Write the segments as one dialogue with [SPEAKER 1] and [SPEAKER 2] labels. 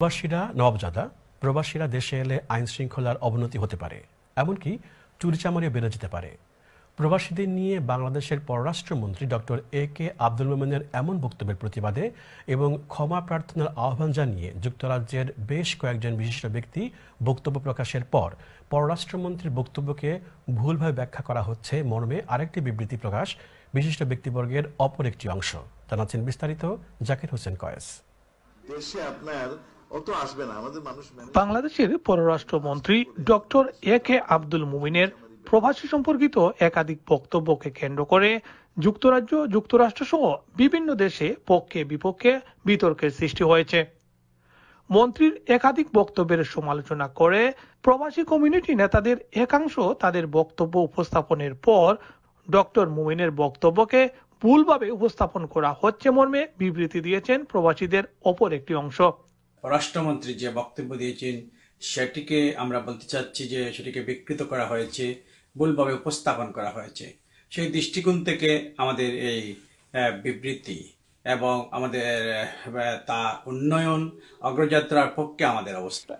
[SPEAKER 1] প্রবাসীরা নবজাদা প্রবাসীরা দেশে এলে আইন শৃঙ্খলার অবনতি হতে পারে এমনকি চুরিচামারিও বেড়ে যেতে পারে প্রবাসীদের নিয়ে বাংলাদেশের পররাষ্ট্রমন্ত্রী ডক্টর এ কে আব্দুল মোমেনের এমন বক্তব্যের প্রতিবাদে এবং ক্ষমা প্রার্থনার আহ্বান জানিয়ে যুক্তরাজ্যের বেশ কয়েকজন বিশিষ্ট ব্যক্তি বক্তব্য প্রকাশের পর পররাষ্ট্রমন্ত্রীর বক্তব্যকে ভুলভাবে ব্যাখ্যা করা হচ্ছে মর্মে আরেকটি বিবৃতি প্রকাশ বিশিষ্ট ব্যক্তিবর্গের অপর একটি অংশ জানাচ্ছেন বিস্তারিত জাকির হোসেন কয়েস
[SPEAKER 2] দেশে আপনার
[SPEAKER 3] বাংলাদেশের পররাষ্ট্রমন্ত্রী ডক্টর এ কে আব্দুল মুমিনের প্রবাসী সম্পর্কিত একাধিক বক্তব্যকে কেন্দ্র করে যুক্তরাজ্য যুক্তরাষ্ট্র সহ বিভিন্ন দেশে পক্ষে বিপক্ষে বিতর্কের সৃষ্টি হয়েছে মন্ত্রীর একাধিক বক্তব্যের সমালোচনা করে প্রবাসী কমিউনিটি নেতাদের একাংশ তাদের বক্তব্য উপস্থাপনের পর ডক্টর মুমিনের বক্তব্যকে ভুলভাবে উপস্থাপন করা হচ্ছে মর্মে বিবৃতি দিয়েছেন প্রবাসীদের অপর একটি অংশ
[SPEAKER 1] পররাষ্ট্রমন্ত্রী যে বক্তব্য দিয়েছেন সেটিকে আমরা বলতে চাচ্ছি যে সেটিকে বিকৃত করা হয়েছে ভুলভাবে উপস্থাপন করা হয়েছে সেই দৃষ্টিকোণ থেকে
[SPEAKER 4] আমাদের এই বিবৃতি এবং আমাদের তা উন্নয়ন অগ্রযাত্রার পক্ষে আমাদের অবস্থা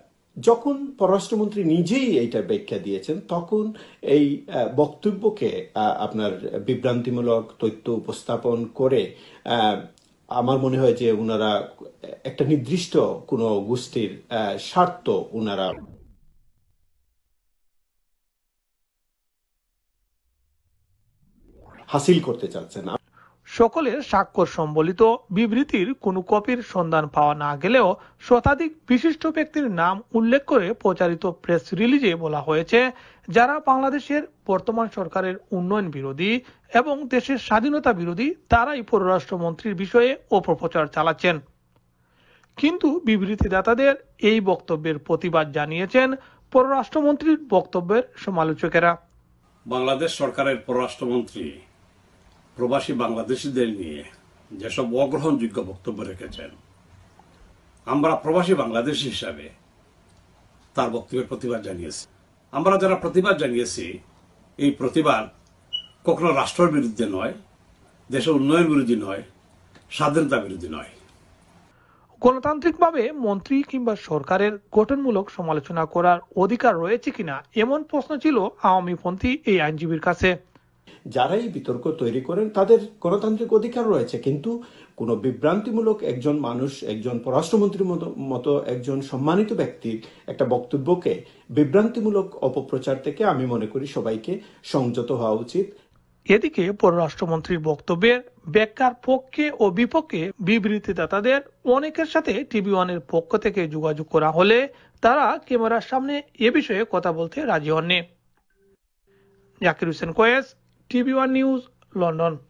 [SPEAKER 2] যখন পররাষ্ট্রমন্ত্রী নিজেই এটা ব্যাখ্যা দিয়েছেন তখন এই বক্তব্যকে আপনার বিভ্রান্তিমূলক তথ্য উপস্থাপন করে আমার মনে হয় যে ওনারা একটা নির্দিষ্ট কোনো গোষ্ঠীর স্বার্থ ওনারা
[SPEAKER 3] হাসিল করতে চাচ্ছেন সকলের স্বাক্ষর সম্বলিত বিবৃতির কোনো কপির সন্ধান পাওয়া না গেলেও শতাধিক বিশিষ্ট ব্যক্তির নাম উল্লেখ করে প্রচারিত প্রেস রিলিজে বলা হয়েছে যারা বাংলাদেশের বর্তমান সরকারের উন্নয়ন বিরোধী এবং দেশের স্বাধীনতা বিরোধী তারাই পররাষ্ট্রমন্ত্রীর বিষয়ে অপপ্রচার চালাচ্ছেন কিন্তু বিবৃতিদাতাদের এই বক্তব্যের প্রতিবাদ জানিয়েছেন পররাষ্ট্রমন্ত্রীর বক্তব্যের সমালোচকেরা
[SPEAKER 4] বাংলাদেশ সরকারের পররাষ্ট্রমন্ত্রী প্রবাসী বাংলাদেশিদের নিয়ে যেসব অগ্রহণযোগ্য বক্তব্য রেখেছেন আমরা প্রবাসী বাংলাদেশি হিসাবে তার বক্তব্যের প্রতিবাদ জানিয়েছি আমরা যারা প্রতিবাদ জানিয়েছি এই প্রতিবাদ কখনো রাষ্ট্রের বিরুদ্ধে নয় দেশের উন্নয়ন বিরোধী নয় স্বাধীনতা বিরোধী নয়
[SPEAKER 3] গণতান্ত্রিকভাবে মন্ত্রী কিংবা সরকারের গঠনমূলক সমালোচনা করার অধিকার রয়েছে কিনা এমন প্রশ্ন ছিল আওয়ামীপন্থী এই আইনজীবীর কাছে যারাই বিতর্ক তৈরি করেন তাদের গণতান্ত্রিক অধিকার
[SPEAKER 2] রয়েছে কিন্তু কোনো বিভ্রান্তিমূলক একজন মানুষ একজন পররাষ্ট্রমন্ত্রীর মতো একজন সম্মানিত ব্যক্তি একটা বক্তব্যকে বিভ্রান্তিমূলক অপপ্রচার থেকে আমি মনে করি
[SPEAKER 3] সবাইকে সংযত হওয়া উচিত এদিকে পররাষ্ট্রমন্ত্রীর বক্তব্যের ব্যাখ্যার পক্ষে ও বিপক্ষে বিবৃতিদাতাদের অনেকের সাথে টিভি ওয়ানের পক্ষ থেকে যোগাযোগ করা হলে তারা ক্যামেরার সামনে এ বিষয়ে কথা বলতে রাজি হননি Zakir Hossain Kayes TV one news London